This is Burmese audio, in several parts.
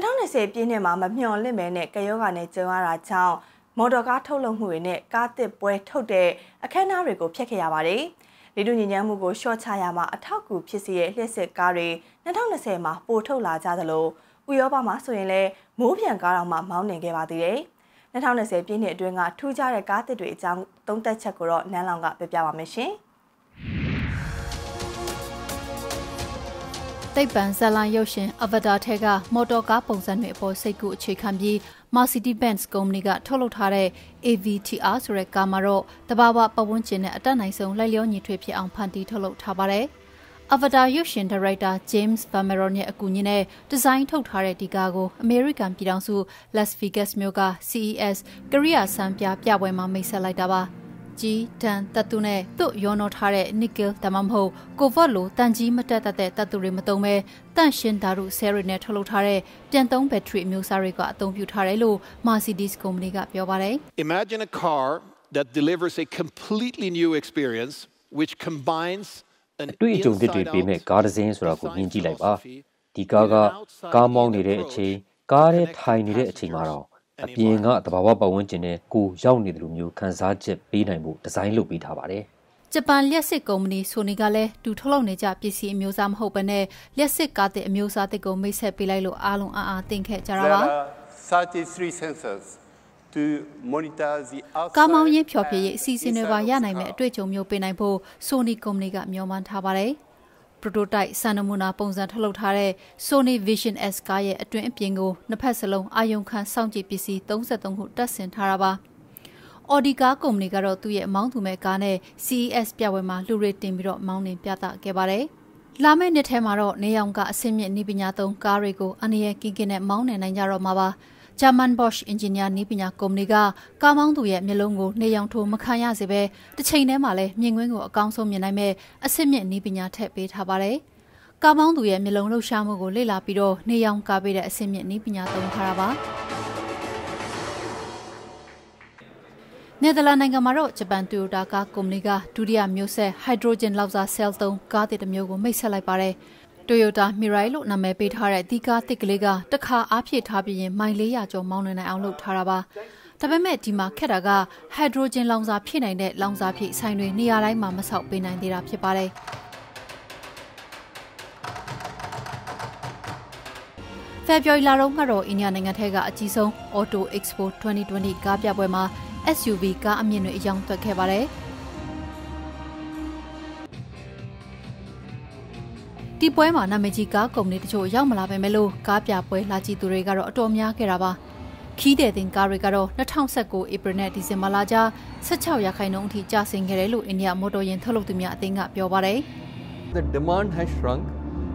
2020ပြည့်နှစ်မှာမမျှော်လင့်မဲနဲ့ကယောဂါနဲ့ကျုံရတာကြောင့်မော်တော်ကားထုတ်လုပ်မှုတွေနဲ့ကားသစ်ပွဲထုတ်တဲ့အခမ်းအနားတွေကိုဖျက်ခဲ့ရပါတယ်။လေတုညဉ့်ညမ်းမှုကိုရှော့ချရမှာအထောက်အကူဖြစ်စေတဲ့လျှက်စစ်ကားတွေ2020မှာပိုထုတ်လာကြသလိုဥရောပမှာဆိုရင်လည်းမိုးပြန်ကားတော်မှမောင်းနှင်ခဲ့ပါသေးတယ်။2020ပြည့်နှစ်အတွင်းကထူးခြားတဲ့ကားသစ်တွေအကြောင်းသုံးသက်ချက်ကိုတော့နန်းလောင်ကပြပြပါမယ်ရှင်။တိတ်ပန်ဇလန်ရုပ်ရှင် Avatar ထဲကမော်တော်ကားပုံစံတွေအပေါ်စိတ်ကူးအခြေခံပြီး Mercedes-Benz ကုမ္ပဏီကထုတ်လုပ်ထားတဲ့ AVTR ဆိုတဲ့ကားမှာတော့တဘာဝပတ်ဝန်းကျင်နဲ့အတက်နိုင်ဆုံးလိုက်လျောညီထွေဖြစ်အောင်ဖန်တီးထုတ်လုပ်ထားပါတယ်။ Avatar ရုပ်ရှင်ဒါရိုက်တာ James Cameron ရဲ့အကူအညီနဲ့ဒီဇိုင်းထုတ်ထားတဲ့ဒီကားကို American ပြည်ထောင်စု Las Vegas မြို့က CES ကရိယာစံပြပြပွဲမှာမိတ်ဆက်လိုက်တာပါ။ကြီးတန်တတ်သူနဲ့သူ့ရောနှောထားတဲ့ nickel ဒါမှမဟုတ် cobalt လိုတန်ကြီးမတက်တတ်တဲ့တတ်သူတွေမသုံးဘဲတန့်ရှင်းဓာတုဆဲတွေနဲ့ထုတ်လုပ်ထားတဲ့ပြန်သုံးဘက်ထရီအမျိုးအစားတွေကအသုံးပြုထားတယ်လို့ Mercedes ကုမ္ပဏီကပြောပါတယ် Imagine a car that delivers a completely new experience which combines အတွေ့အကြုံတွေတွေပေးမဲ့ကားတစ်စင်းဆိုတာကိုမြင်ကြည့်လိုက်ပါဒီကားကကားမောင်းနေတဲ့အချိန်ကားထဲထိုင်နေတဲ့အချိန်မှာတော့အပြင်ကသဘာဝပတ်ဝန်းကျင်နဲ့ကိုရောက်နေတယ်လို့မျိုးခန်းစားချက်ပေးနိုင်ဖို့ဒီဇိုင်းလုပ်ပေးထားပါတယ်။ဂျပန်လျှက်စစ်ကုမ္ပဏီဆိုနီကလည်းဒူထုတ်လုပ်နေကြပစ္စည်းအမျိုးအစားမဟုတ်ဘဲနဲ့လျှက်စစ်ကားတဲ့အမျိုးအစားတစ်ကိုမိတ်ဆက်ပေးလိုက်လို့အားလုံးအားအားသင်ခဲ့ကြတာပါ33 sensors to monitor the outside ကာမောင်ရင်ဖြော်ဖြေရေးအစီအစဉ်တွေပါရနိုင်မဲ့အတွေ့အကြုံမျိုးပေးနိုင်ဖို့ Sony ကုမ္ပဏီကမျှော်မှန်းထားပါတယ်။ prototype စံနမူနာပုံစံထုတ်လုပ်ထားတဲ့ Sony Vision S ကားရဲ့အတွင်းအပြင်ကိုနှစ်ဖက်စလုံးအာယုံခံစောင့်ကြည့်ပစ္စည်း33ခုတပ်ဆင်ထားတာပါ။ Audi ကားကုမ္ပဏီကတော့သူ့ရဲ့မောင်းသူမဲ့ကားနဲ့ CES ပြပွဲမှာလူတွေတင်ပြီးတော့မောင်းနှင်ပြသခဲ့ပါတယ်။လာမယ့်နှစ်ထဲမှာတော့နေရောင်ကအဆင့်မြင့်နည်းပညာသုံးကားတွေကိုအန္တရာယ်ကင်းကင်းနဲ့မောင်းနှင်နိုင်ကြတော့မှာပါ။ဂျာမန် Bosch အင်ဂျင်နီယာနည်းပညာကုမ္ပဏီကကားမောင်းသူရဲ့မျက်လုံးကိုနေရောင်ထိုးမခံရစေဘဲတစ်ချိန်တည်းမှာလည်းမြင်ကွင်းကိုအကောင်းဆုံးမြင်နိုင်မဲ့အဆင့်မြင့်နည်းပညာထည့်ပေးထားပါတယ်။ကားမောင်းသူရဲ့မျက်လုံးလှုပ်ရှားမှုကိုလေ့လာပြီးတော့နေရောင်ကားပေးတဲ့အဆင့်မြင့်နည်းပညာသုံးထားတာပါ။နယ်သာလန်နိုင်ငံမှာတော့ဂျပန် Toyota ကားကုမ္ပဏီကဒုတိယမျိုးဆက် hydrogen လောက်စား cell 3ကားတစ်မျိုးကိုမိတ်ဆက်လိုက်ပါတယ်။ Toyota Mirai လို့နာမည်ပေးထားတဲ့ဒီကားတစ်ကလေးကတခါအားဖြည့်ထားပြီးရင်မိုင်400ကျော်မောင်းနိုင်အောင်လုပ်ထားတာပါ။ဒါပေမဲ့ဒီမှာခက်တာကဟိုက်ဒရိုဂျင်လောင်စာဖြည့်နိုင်တဲ့လောင်စာဖြည့်ဆိုင်တွေနေရာတိုင်းမှာမဆောက်ပေးနိုင်သေးတာဖြစ်ပါတယ်။ February လတုန်းကတော့အိန္ဒိယနိုင်ငံထဲကအကြီးဆုံး Auto Expo 2020ကားပြပွဲမှာ SUV ကားအမြင့်တွေအယောင်ထွက်ခဲ့ပါတယ်။ဒီပွဲမှာနာမည်ကြီးကားကုမ္ပဏီတချို့ရောက်မလာပေမဲ့လို့ကားပြပွဲလာကြည့်သူတွေကတော့အတော်များခဲ့တာပါခီးတဲ့တင်ကားတွေကတော့2019ဧပြီနဲ့ဒီဇင်ဘာလကြား16ရာခိုင်နှုန်းအထိကျဆင်းခဲ့တယ်လို့အိန္ဒိယမော်တော်ယာဉ်ထုတ်လုပ်သူများအသင်းကပြောပါတယ် The demand has shrunk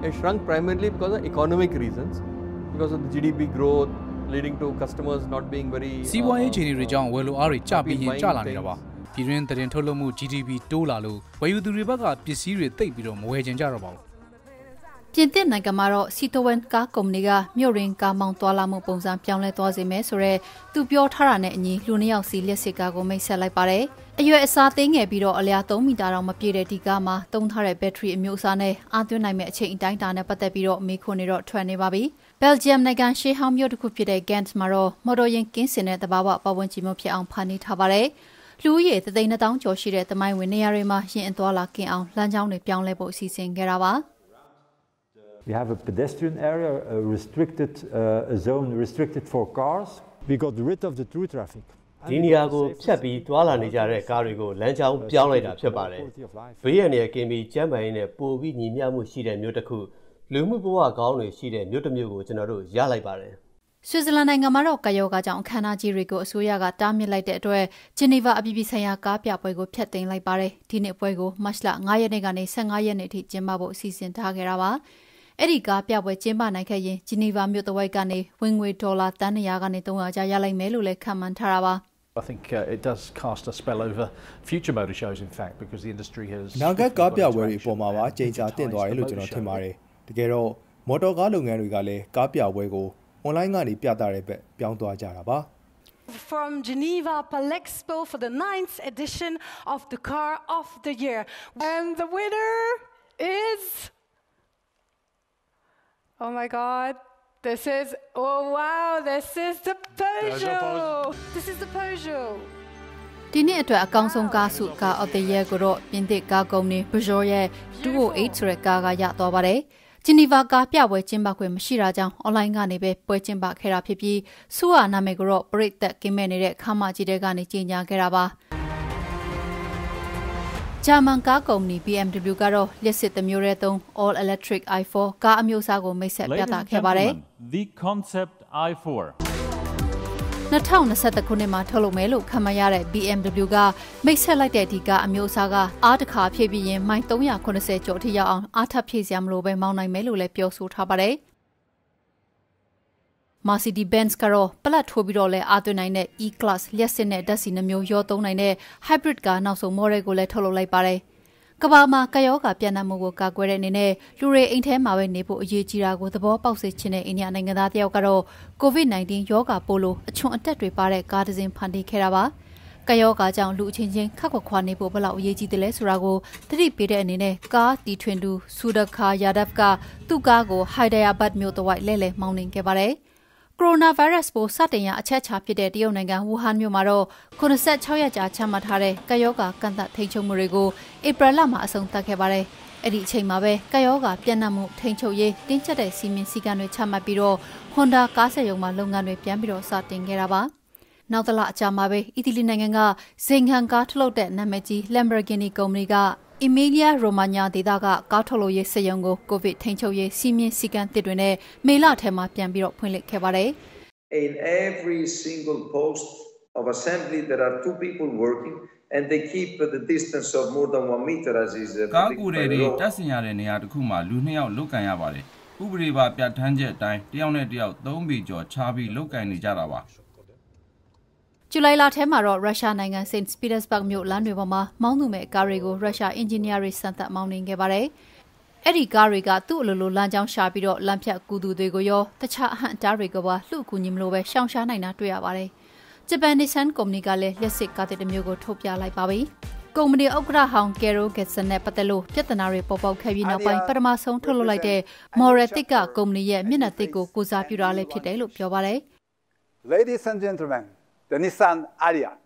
it shrunk primarily because of economic reasons because of the GDP growth leading to customers not being very စီးပွားရေးအခြေအနေတွေကြောင့်ဝယ်လိုအားတွေကျပြီးရင်ကျလာနေတာပါပြည်တွင်းသတင်းထုတ်လုပ်မှု GDP တိုးလာလို့ဝယ်ယူသူတွေဘက်ကပစ္စည်းတွေတိတ်ပြီးတော့မဝယ်ကြင်ကြတော့ပါဘူးပြင်သစ်နိုင်ငံမှာတော့ Citroën ကားကုမ္ပဏီကမြို့ရင်းကားမောင်းသွားလာမှုပုံစံပြောင်းလဲသွားစေမယ်ဆိုတော့သူပြောထားတာနဲ့အညီလူနှစ်ယောက်စီလျှက်စစ်ကားကိုမိတ်ဆက်လိုက်ပါတယ်။အရွယ်အစားသေးငယ်ပြီးတော့အလျား3မီတာတောင်မပြည့်တဲ့ဒီကားမှာသုံးထားတဲ့ဘက်ထရီအမျိုးအစားနဲ့အာသွင်းနိုင်မယ့်အချိန်အတိုင်းအတာနဲ့ပတ်သက်ပြီးတော့မေးခွန်းတွေတော့ထွက်နေပါပြီ။ Belgium နိုင်ငံရှေးဟောင်းမြို့တစ်ခုဖြစ်တဲ့ Ghent မှာတော့မော်တော်ယာဉ်ကင်းစင်တဲ့သဘာဝပတ်ဝန်းကျင်မျိုးဖြစ်အောင်ဖန်တီးထားပါတယ်။လူဦးရေသသိန်းနှောင်းကျော်ရှိတဲ့တမိုင်းဝင်နေရာတွေမှာရင်အသွာလာကင်းအောင်လမ်းကြောင်းတွေပြောင်းလဲဖို့အစီအစဉ်ခဲ့တာပါ။ We have a pedestrian area, a restricted uh, a zone restricted for cars. We got rid of the through traffic. ဒီနေရာကိုဖြတ်ပြီးတွာလာနေကြတဲ့ကားတွေကိုလမ်းကြောင်းပြောင်းလိုက်တာဖြစ်ပါတယ်။ဘေးရန်တွေကင်းပြီးကျန်းမာရေးနဲ့ပိုပြီးညီမျှမှုရှိတဲ့မြို့တစ်ခုလူမှုဘဝကောင်းတွေရှိတဲ့မြို့တစ်မြို့ကိုကျွန်တော်တို့ရလိုက်ပါတယ်။ဆွစ်ဇာလန်နိုင်ငံမှာတော့ကာယောဂါကြောင့်အခမ်းအနားကြီးတွေကိုအစိုးရကတားမြစ်လိုက်တဲ့အတွက်ဂျနီဗာအပြည်ပြည်ဆိုင်ရာကားပြပွဲကိုဖျက်သိမ်းလိုက်ပါတယ်။ဒီနှစ်ပွဲကိုမတ်လ9ရက်နေ့ကနေ15ရက်နေ့ထိကျင်းပဖို့အစီအစဉ်ထားခဲ့တာပါ။အဒကားပြပကျငးပနငခရငဂျနဗာမြတစဝကကနေဝငငေဒေါလာတန I think uh, it does cast a spell over future motor shows in fact because the industry has နောက်ကားပြပွဲတွေပေါ်မှာပါချိန်ချာတင်သွားတယ်လို့ကျွန်တော်ထင်ပါတယ်တကယ်တော့မော်တော်ကားလုပ်ငန်းတွေကလည်းကားပြပွဲကိုအွန်လိုင်းကနေပြသတဲ့ဘက်ပြောင်းသွားကြတာပါ from Geneva Palexpo for the ninth edition of the Car of the Year. And the winner is Oh my god. This is oh wow, this is the Peugeot. This is the Peugeot. ဒီနှစ်အတွက်အကောင်းဆုံးကားစုကား of the year ကိုတော့ပြင်သစ်ကားကုမ္ပဏီ Peugeot ရဲ့208ဆိုတဲ့ကားကရသွားပါတယ်။ဂျီနီဗာကားပြပွဲကျင်းပခွင့်မရှိတာကြောင့်အွန်လိုင်းကနေပဲပွဲကျင်းပခဲ့တာဖြစ်ပြီးဆူဟာနာမည်ကိုတော့ပရိသတ်ကင်းမဲ့နေတဲ့ခါမကြီးတဲ့ကနေကြီးညာခဲ့တာပါ။ဂျာမန်ကားကုမ္ပဏီ BMW ကတော့လျှက်စစ်တစ်မျိုးတည်းသုံး All Electric i4 ကားအမျိုးအစားကိုမိတ်ဆက်ပြသခဲ့ပါတယ်။ The concept i4 2021ခုနှစ်မှာထုတ်လုပ်မယ်လို့ခန့်မှန်းရတဲ့ BMW ကမိတ်ဆက်လိုက်တဲ့ဒီကားအမျိုးအစားကအားတစ်ခါဖြည့်ပြီးရင်မိုင်380ကျော်အထိရောက်အောင်အားထပ်ဖြည့်စရာမလိုပဲမောင်းနိုင်မယ်လို့လည်းပြောဆိုထားပါတယ်။ Mercedes Benz ကတော့ပလတ်ထိုးပြီးတော့လဲအားသွင်းနိုင်တဲ့ E-Class လျှက်စစ်နဲ့ဓာတ်ဆီနှမျိုးရောသုံးနိုင်တဲ့ Hybrid ကားနောက်ဆုံး model ကိုလည်းထုတ်လုပ်လိုက်ပါတယ်ကဘာမှာကယောဂါပြန့်နှံ့မှုကိုကာကွယ်တဲ့အနေနဲ့လူတွေအိမ်ထဲမှာပဲနေဖို့အရေးကြီးတာကိုသဘောပေါက်စေချင်တဲ့အိန္ဒိယနိုင်ငံသားတယောက်ကတော့ COVID-19 ယောဂါပိုးလိုအချွန်အတက်တွေပါတဲ့ကားတစ်စင်းဖန်တီးခဲ့တာပါ။ကယောဂါကြောင့်လူအချင်းချင်းခက်ခွက်ခွာနေဖို့ဘလောက်အရေးကြီးတယ်လဲဆိုတာကိုသတိပေးတဲ့အနေနဲ့ကားတီထွင်သူဆူဒခါယာဒပ်ကသူ့ကားကိုဟိုင်ဒရာဘတ်မြို့တဝိုက်လဲလဲမောင်းနှင်ခဲ့ပါတယ်။ကိုရိုနာဗိုင်းရပ်စ်ပိုးစတင်ရအချက်ချဖြစ်တဲ့တရုတ်နိုင်ငံဝူဟန်မြို့မှာတော့86ရက်ကြာချမှတ်ထားတဲ့ကယောဂါကန့်သတ်ထိန်းချုပ်မှုတွေကိုဧပြီလမှာအဆုံးသတ်ခဲ့ပါတယ်။အဲ့ဒီအချိန်မှာပဲကယောဂါပြန့်နှံ့မှုထိန်းချုပ်ရေးတင်းကျပ်တဲ့စီမင်းစည်းကမ်းတွေချမှတ်ပြီးတော့ Honda ကားစက်ရုံမှာလုပ်ငန်းတွေပြန်ပြီးတော့စတင်ခဲ့တာပါ။နောက်တစ်လအကြာမှာပဲအီတလီနိုင်ငံကဇိမ်ခံကားထုတ်လုပ်တဲ့နာမည်ကြီး Lamborghini ကုမ္ပဏီကအီမီလီယာရိုမာညာဒေသကကားထုတ်လုပ်ရေးစက်ရုံကိုကိုဗစ်ထိန်းချုပ်ရေးစီမင်းစည်းကမ်းတစ်တွေနဲ့မေလထဲမှာပြန်ပြီးတော့ဖွင့်လှစ်ခဲ့ပါတယ် In every single post of assembly there are two people working and they keep the distance of more than 1 meter as is ကားကိုယ်တွေတက်ဆင်ရတဲ့နေရာတစ်ခုမှာလူနှစ်ယောက်လုတ်ကန်ရပါတယ်ဥပဒေပါပြဋ္ဌာန်းချက်အတိုင်းတယောက်နဲ့တယောက်၃ပေကျော်ခြားပြီးလုတ်ကန်နေကြတာပါဇူလိုင်လထဲမှာတော့ရုရှားနိုင်ငံစိန့်ပီတာစ်ဘတ်မြို့လမ်းတွေပေါ်မှာမောင်းသူမဲ့ကားတွေကိုရုရှားအင်ဂျင်နီယာတွေစမ်းသပ်မောင်းနှင်ခဲ့ပါတယ်။အဲ့ဒီကားတွေကသူ့အလိုလိုလမ်းကြောင်းရှာပြီးတော့လမ်းဖြတ်ကူသူတွေကိုရောတခြားအဟန့်တားတွေကပါလှုပ်ကူညီမလို့ပဲရှောင်ရှားနိုင်တာတွေ့ရပါတယ်။ဂျပန် Nissan ကုမ္ပဏီကလည်းလက်စစ်ကားတစ်မျိုးကိုထုတ်ပြလိုက်ပါပြီ။ကုမ္ပဏီဥက္ကဋ္ဌဟောင်း Carol Getson နဲ့ပတ်သက်လို့ပြဿနာတွေပေါ်ပေါက်ခဲ့ပြီးနောက်ပိုင်းပထမဆုံးထုတ်လုပ်လိုက်တဲ့ Moretic ကကုမ္ပဏီရဲ့မျက်နှာသစ်ကိုကိုစားပြုတာလည်းဖြစ်တယ်လို့ပြောပါတယ်။ Ladies and gentlemen the Nissan Ariya. ။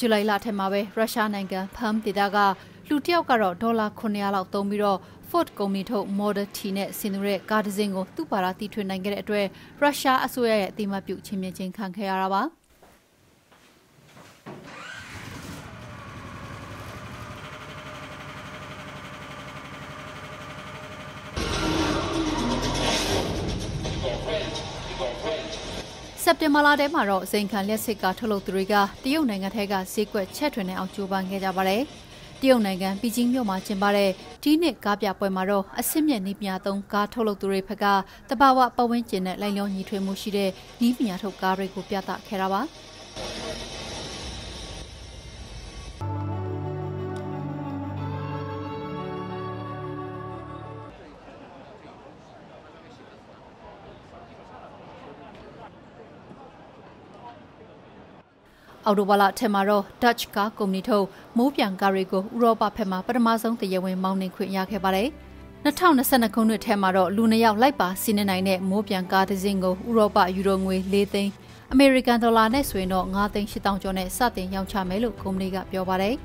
ဇူလိုင်လထဲမှာပဲရုရှားနိုင်ငံဖမ်ဒေတာကလူတစ်ယောက်ကတော့ဒေါ်လာ900လောက်သုံးပြီးတော့ Ford ကုမ္ပဏီထုတ် Model T နဲ့ဆင်တူတဲ့ကားတစ်စင်းကိုသူ့ပါရာတီထွင်နိုင်ခဲ့တဲ့အတွက်ရုရှားအစိုးရရဲ့အတိမတ်ပြု ချီးမြှင့်ခြင်းခံခဲ့ရတာပါ။က်တင်ဘာလထဲမှာတော့ဇိန်ခံလျှက်စစ်ကားထုတ်လုပ်သူတွေကတရုတ်နိုင်ငံထဲကဈေးကွက်ချဲ့ထွင်နိုင်အောင်ကြိုးပမ်းခဲ့ကြပါတယ်။တရုတ်နိုင်ငံပီကျင်းမြို့မှာကျင်းပတဲ့ဒီနှစ်ကားပြပွဲမှာတော့အစစ်မြက်နီးပညာသုံးကားထုတ်လုပ်သူတွေဘက်ကတဘာဝပဝန်းကျင်နဲ့လိုင်လျောညီထွေမှုရှိတဲ့နီးပညာထုတ်ကားတွေကိုပြသခဲ့တာပါ။အော်တိုဘာလထဲမှာတော့ Dutch ကားကုမ္ပဏီထုတ်မိုးပြန်ကားတွေကိုဥရောပဘက်မှာပထမဆုံးတရားဝင်မောင်းနှင်ခွင့်ရခဲ့ပါတယ်။2022ခုနှစ်ထဲမှာတော့လူနှစ်ယောက်လိုက်ပါစီးနေနိုင်တဲ့မိုးပြန်ကားတစ်စင်းကိုဥရောပယူရိုငွေ၄သိန်းအမေရိကန်ဒေါ်လာနဲ့ဆိုရင်တော့9သိန်း8000ကျော်နဲ့စတင်ရောင်းချမယ်လို့ကုမ္ပဏီကပြောပါတယ်။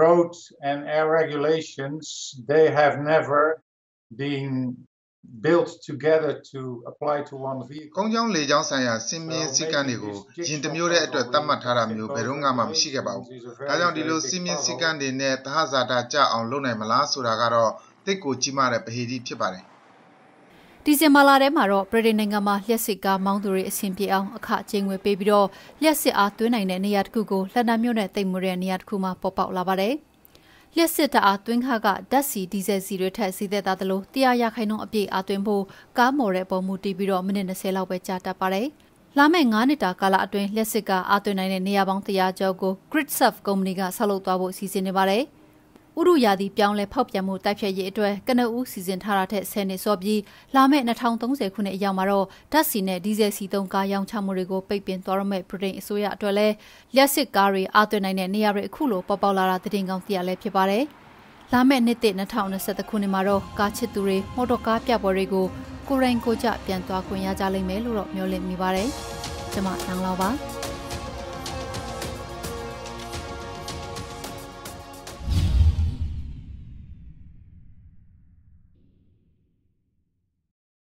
roads and air regulations, they have never been built together to apply to one vehicle ကောင်းကြောင်းလေကြောင်းဆိုင်ရာစင်မြင်စည်းကမ်းတွေကိုရင်တစ်မျိုးတည်းအတွက်သတ်မှတ်ထားတာမျိုးဘယ်တော့မှမရှိခဲ့ပါဘူး။ဒါကြောင့်ဒီလိုစင်မြင်စည်းကမ်းတွေနဲ့သဟဇာတာကြအောင်လုပ်နိုင်မလားဆိုတာကတော့တိတ်ကိုကြီးမားတဲ့ပဟေတိဖြစ်ပါတယ်။ဒီဇင်ဘာလထဲမှာတော့ဗြိတိန်နိုင်ငံမှာလျှက်စစ်ကားမောင်းသူတွေအဆင်ပြေအောင်အခကျင်းဝယ်ပေးပြီးတော့လျှက်စစ်အားသွင်းနိုင်တဲ့နေရာတစ်ခုကိုလန်ဒန်မြို့နဲ့တိတ်မွေတဲ့နေရာတစ်ခုမှာပေါ်ပေါက်လာပါတယ်။လျှက်စစ်တအားသွင်းခါကဓာတ်စီဒီဇယ်စီတွေထက်စီသက်သားသလိုတရားရခိုင်နှုန်းအပြည့်အသွင်းဖို့ကားမော်တဲ့အပေါ်မူတည်ပြီးတော့မိနစ်20လောက်ပဲကြာတတ်ပါတယ်။လာမယ့်9နှစ်တာကာလအတွင်းလျှက်စစ်ကအသွင်းနိုင်တဲ့နေရာပေါင်း100ကျော်ကို GridServe ကုမ္ပဏီကဆောက်လုပ်သွားဖို့စီစဉ်နေပါတယ်။ဥရုရာသီပြောင်းလဲဖောက်ပြန်မှုတိုက်ဖြတ်ရေးအတွက်ကနအူးစီစဉ်ထားတာထက်10နှစ်စောပြီးလာမယ့်2030ခုနှစ်အရောက်မှာတော့ဓာတ်ဆီနဲ့ဒီဇယ်ဆီသုံးကားရောင်းချမှုတွေကိုပိတ်ပင်သွားရမယ့်ဗြိတိန်အစိုးရအတွက်လည်းလျှက်စစ်ကားတွေအားသွင်းနိုင်တဲ့နေရာတွေအခုလိုပေါက်ပေါက်လာတာတင်ကောင်းတရားလည်းဖြစ်ပါတယ်။လာမယ့်နှစ်သစ်2021ခုနှစ်မှာတော့ကားချစ်သူတွေမော်တော်ကားပြပွဲတွေကိုကိုရင်ကိုကြပြန်သွားခွင့်ရကြလိမ့်မယ်လို့တော့မျှော်လင့်မိပါတယ်။ကျွန်မနောင်လောက်ပါ။